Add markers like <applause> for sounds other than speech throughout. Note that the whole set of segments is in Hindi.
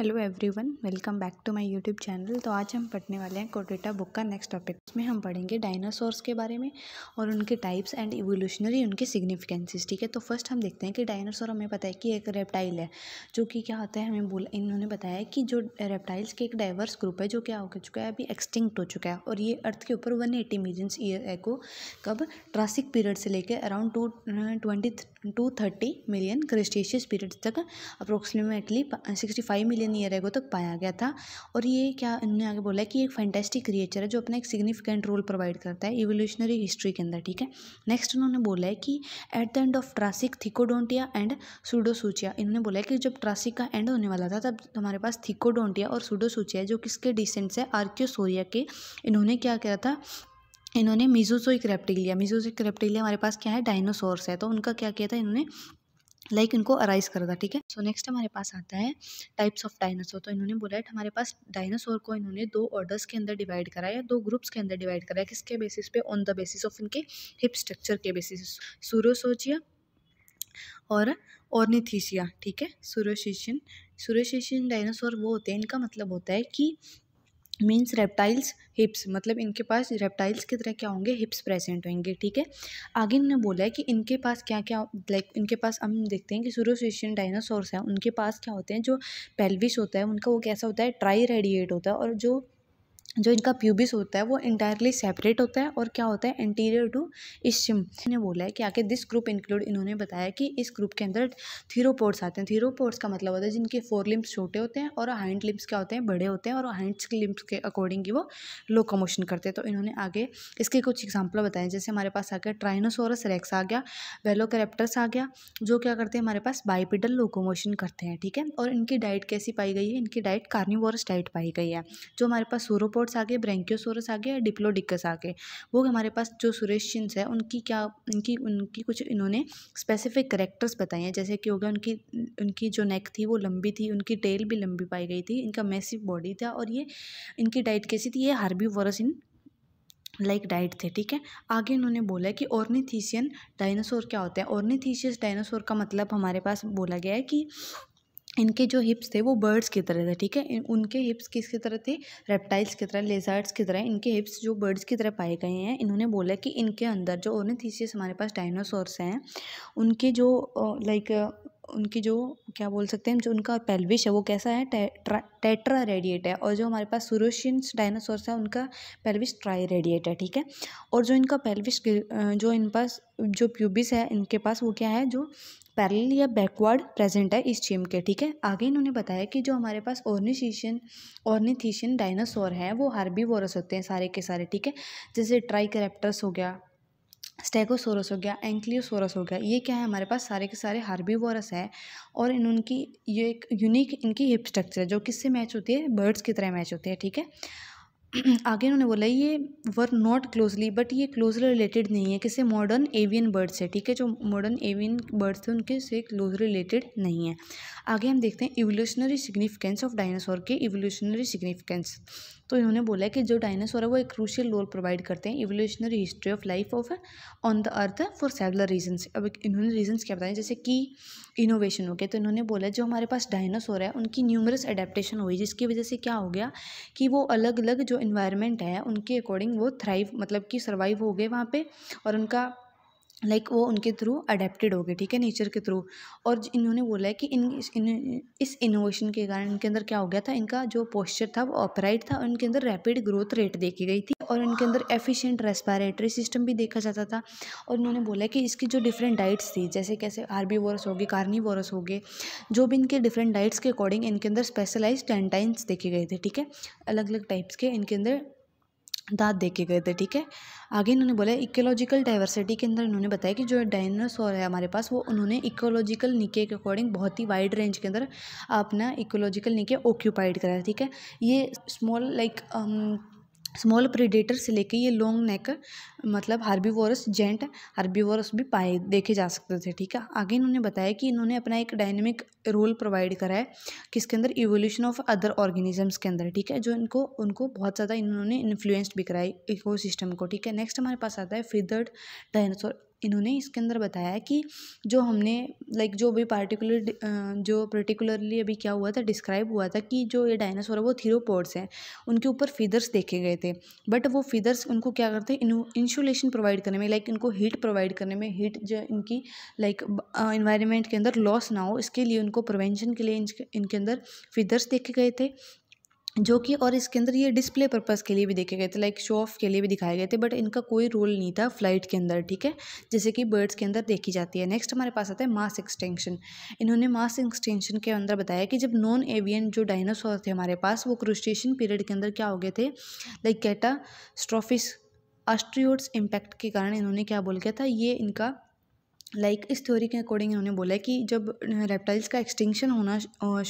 hello everyone welcome back to my YouTube channel तो आज हम पढ़ने वाले हैं कोटेटा बुक का नेक्स्ट टॉपिक इसमें हम पढ़ेंगे डायनासोर्स के बारे में और उनके टाइप्स एंड इवोल्यूशनरी उनके सिग्निफिकेंसेस ठीक है तो फर्स्ट हम देखते हैं कि डायनासोर हमें पता है कि एक रेप्टाइल है जो कि क्या होता है हमें बोल इन्होंने बताया कि जो रेप्टाइल्स के एक डाइवर्स ग्रुप है जो क्या हो चुका है अभी एक्सटिंक्ट हो चुका है और ये अर्थ के ऊपर वन एटी मिलियंस ईयर को कब ट्रासिक पीरियड से लेकर around two twenty two thirty million Cretaceous period तक approximately sixty five million million year ago तक पाया गया था और ये क्या इन्होंने आगे बोला है कि एक फैंटेस्टिक क्रिएचर है जो अपना एक सिग्निफिकेंट रोल प्रोवाइड करता है इवोल्यूशनरी हिस्ट्री के अंदर ठीक है नेक्स्ट उन्होंने बोला है कि at the end of Triassic Thecodontia and Pseudosuchia इन्होंने बोला है कि जब ट्रासिक का एंड होने वाला था तब हमारे पास थिकोडोंटिया और सूडोसूचिया जो किसके डिसेंट्स है आर्क्योसोरिया के इन्होंने क्या किया था इन्होंने मिजोजोइक रेप्टिलिया मिजोजोइक रेप्टिलिया हमारे पास क्या है डायनोसोर्स है तो उनका क्या किया था इन्होंने लाइक इनको अराइज कर था ठीक है सो नेक्स्ट हमारे पास आता है टाइप्स ऑफ डायनासोर तो इन्होंने बोला है हमारे पास डायनासोर को इन्होंने दो ऑर्डर्स के अंदर डिवाइड कराया दो ग्रुप्स के अंदर डिवाइड कराया किसके बेसिस पे ऑन द बेसिस ऑफ इनके हिप स्ट्रक्चर के बेसिस सूर्योसोचिया और ऑर्निथीसिया ठीक है सूर्योशीशियन सूर्योशीशियन डायनासोर वो होते हैं इनका मतलब होता है कि मीन्स रेप्टाइल्स हिप्स मतलब इनके पास रेप्टाइल्स की तरह क्या होंगे हिप्स प्रेजेंट होंगे ठीक है आगे इन्होंने बोला है कि इनके पास क्या क्या लाइक इनके पास हम देखते हैं कि सूरज एशियन डायनासोर्स हैं उनके पास क्या होते हैं जो पेल्विस होता है उनका वो कैसा होता है ट्राई रेडिएट होता है और जो जो इनका प्यूबिस होता है वो इंटायरली सेपरेट होता है और क्या होता है एंटीरियर टू इसम ने बोला है कि आके दिस ग्रुप इंक्लूड इन्होंने बताया कि इस ग्रुप के अंदर थीरोपोर्ट्स आते हैं थीरोपोर्ट्स का मतलब होता है जिनके फोर लिम्स छोटे होते हैं और हाइंड लिम्स क्या होते हैं बड़े होते हैं और हाइंड लिम्स के अकॉर्डिंग ही वो लोकोमोशन करते हैं तो इन्होंने आगे इसके कुछ एग्जाम्पल बताए जैसे हमारे पास आ गया ट्राइनोसोरस रेक्स आ गया वेलोकरेप्टस आ गया जो क्या करते हैं हमारे पास बाइपिडल लोकोमोशन करते हैं ठीक है और इनकी डाइट कैसी पाई गई है इनकी डाइट कार्निवोरस डाइट पाई गई है जो हमारे पास सूरोपोर्ट आर्थ्रोपोड्स आ गए ब्रेंक्योसोरस आ गए और डिप्लोडिकस आ गए वो हमारे पास जो सुरेशिन्स है उनकी क्या उनकी उनकी कुछ इन्होंने स्पेसिफिक करेक्टर्स बताए हैं जैसे कि हो गया उनकी उनकी जो नेक थी वो लंबी थी उनकी टेल भी लंबी पाई गई थी इनका मैसिव बॉडी था और ये इनकी डाइट कैसी थी ये herbivorous in like like diet थे ठीक है आगे इन्होंने बोला कि ऑर्निथीशियन डायनासोर क्या होते हैं ऑर्निथीशियस डायनासोर का मतलब हमारे पास बोला गया है कि इनके जो हिप्स थे वो बर्ड्स की तरह थे ठीक है उनके हिप्स किसकी तरह थे रेप्टाइल्स की तरह लेजर्ड्स की तरह इनके हिप्स जो बर्ड्स की तरह पाए गए हैं इन्होंने बोला कि इनके अंदर जो ओनेथीसियस हमारे पास डायनासोर्स हैं उनके जो लाइक उनकी जो क्या बोल सकते हैं जो उनका पेल्विश है वो कैसा है टेट्रा टेट्रा रेडिएट है और जो हमारे पास सुरोशियंस डायनासोर्स है उनका पेल्विश ट्राई रेडिएट है ठीक है और जो इनका पेल्विश जो इन पास जो प्यूबिस है इनके पास वो क्या है जो पैरल या बैकवर्ड प्रेजेंट है इस चीम के ठीक है आगे इन्होंने बताया कि जो हमारे पास ऑर्निशीशियन ऑर्निथीशियन डायनासोर हैं वो हार्बी होते हैं सारे के सारे ठीक है जैसे ट्राई हो गया स्टेगोसोरस हो गया एंक्लियोसोरस हो गया ये क्या है हमारे पास सारे के सारे हार्बीवोरस है और इन उनकी ये एक यूनिक इनकी हिप स्ट्रक्चर है जो किससे मैच होती है बर्ड्स की तरह मैच होती है ठीक है <clears throat> आगे उन्होंने बोला ये वर नॉट क्लोजली बट ये क्लोजली रिलेटेड नहीं है किसी मॉडर्न एवियन बर्ड्स से ठीक है जो मॉडर्न एवियन बर्ड्स थे उनके से क्लोज रिलेटेड नहीं है आगे हम देखते हैं इवोल्यूशनरी सिग्निफिकेंस ऑफ डायनासोर के इवोल्यूशनरी सिग्निफिकेंस तो इन्होंने बोला है कि जो डायनासोर है वो एक क्रूशियल रोल प्रोवाइड करते हैं evolutionary history of life of on the earth for several reasons अब इन्होंने रीजन्स क्या बताए जैसे कि इनोवेशन हो गया तो इन्होंने बोला जो हमारे पास डायनासोर है उनकी न्यूमरस अडेप्टेशन हुई जिसकी वजह से क्या हो गया कि वो अलग अलग जो इन्वायरमेंट है उनके अकॉर्डिंग वो थ्राइव मतलब कि सर्वाइव हो गए वहाँ पर और उनका लाइक like वो उनके थ्रू अडेप्टेड हो गए ठीक है नेचर के थ्रू और इन्होंने बोला है कि इन, इस इनोवेशन के कारण इनके अंदर क्या हो गया था इनका जो पोस्चर था वो अपराइट था और इनके अंदर रैपिड ग्रोथ रेट देखी गई थी और इनके अंदर एफिशिएंट रेस्पायरेटरी सिस्टम भी देखा जाता था और इन्होंने बोला कि इसकी जो डिफरेंट डाइट्स थी जैसे कैसे आरबी वोरस हो गए वोरस हो गए जो भी इनके डिफरेंट डाइट्स के अकॉर्डिंग इनके अंदर स्पेशलाइज टेंटाइन्स देखे गए थे ठीक है अलग अलग टाइप्स के इनके अंदर दाँत के गए थे ठीक है आगे इन्होंने बोला इकोलॉजिकल डाइवर्सिटी के अंदर इन्होंने बताया कि जो डायनासोर है हमारे पास वो उन्होंने इकोलॉजिकल निके के अकॉर्डिंग बहुत ही वाइड रेंज के अंदर अपना इकोलॉजिकल निके ऑक्यूपाइड कराया ठीक है ये small like um, small predator से लेके ये लॉन्ग नेक मतलब हार्बीवोरस जेंट हार्बीवोरस भी पाए देखे जा सकते थे ठीक है आगे इन्होंने बताया कि इन्होंने अपना एक डायनेमिक रोल प्रोवाइड करा है किसके अंदर इवोल्यूशन ऑफ अदर ऑर्गेनिजम्स के अंदर ठीक है जो इनको उनको बहुत ज़्यादा इन्होंने इन्फ्लुएंस्ड भी कराई इको को ठीक है नेक्स्ट हमारे पास आता है फिदर्ड डायनासोर इन्होंने इसके अंदर बताया कि जो हमने लाइक जो भी पार्टिकुलर जो पर्टिकुलरली अभी क्या हुआ था डिस्क्राइब हुआ था कि जो ये डायनासोर है वो थीरोपोड्स हैं उनके ऊपर फीदर्स देखे गए थे बट वो फीदर्स उनको क्या करते हैं इंसुलेशन प्रोवाइड करने में लाइक इनको हीट प्रोवाइड करने में हीट जो इनकी लाइक इन्वायरमेंट के अंदर लॉस ना हो इसके लिए उनको प्रिवेंशन के लिए इनके अंदर फीदर्स देखे गए थे जो कि और इसके अंदर ये डिस्प्ले पर्पज़ के लिए भी देखे गए थे लाइक शो ऑफ के लिए भी दिखाए गए थे बट इनका कोई रोल नहीं था फ्लाइट के अंदर ठीक है जैसे कि बर्ड्स के अंदर देखी जाती है नेक्स्ट हमारे पास आता है मास एक्सटेंशन इन्होंने मास एक्सटेंशन के अंदर बताया कि जब नॉन एवियन जो डायनासोर थे हमारे पास वो क्रूस्टेशन पीरियड के अंदर क्या हो गए थे लाइक कैटा स्ट्रोफिस आस्ट्रियोड्स इम्पैक्ट के कारण इन्होंने क्या बोल गया था ये इनका लाइक like, इस थ्योरी के अकॉर्डिंग उन्होंने बोला है कि जब रेप्टाइल्स का एक्सटिंक्शन होना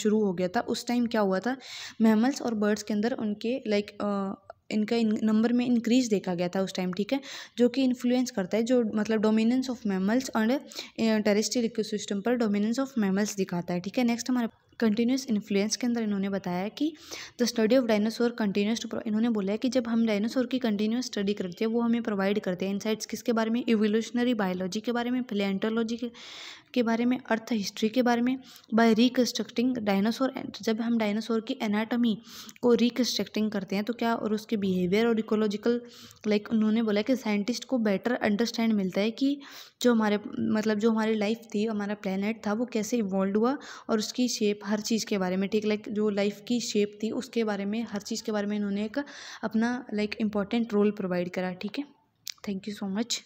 शुरू हो गया था उस टाइम क्या हुआ था मैमल्स और बर्ड्स के अंदर उनके लाइक like, इनका इन नंबर में इंक्रीज देखा गया था उस टाइम ठीक है जो कि इन्फ्लुएंस करता है जो मतलब dominance of mammals and terrestrial ecosystem पर डोमिनेंस ऑफ मैमल्स दिखाता है ठीक है नेक्स्ट हमारे कंटिन्यूस इन्फ्लुएंस के अंदर इन्होंने बताया कि the study of dinosaur continues to इन्होंने बोला है कि जब हम डायनासोर की कंटिन्यूस स्टडी करते हैं वो हमें प्रोवाइड करते हैं इनसाइट्स किसके बारे में इवोल्यूशनरी बायोलॉजी के बारे में प्लेंटोलॉजी के के बारे में अर्थ हिस्ट्री के बारे में बाय रिकन्स्ट्रक्टिंग डायनासोर जब हम डायनासोर की एनाटॉमी को रिकन्स्ट्रक्टिंग करते हैं तो क्या और उसके बिहेवियर और इकोलॉजिकल लाइक उन्होंने बोला कि साइंटिस्ट को बेटर अंडरस्टैंड मिलता है कि जो हमारे मतलब जो हमारी लाइफ थी हमारा प्लानट था वो कैसे इवॉल्व हुआ और उसकी शेप हर चीज़ के बारे में ठीक लाइक जो लाइफ की शेप थी उसके बारे में हर चीज़ के बारे में इन्होंने एक अपना लाइक इंपॉर्टेंट रोल प्रोवाइड करा ठीक है थैंक यू सो मच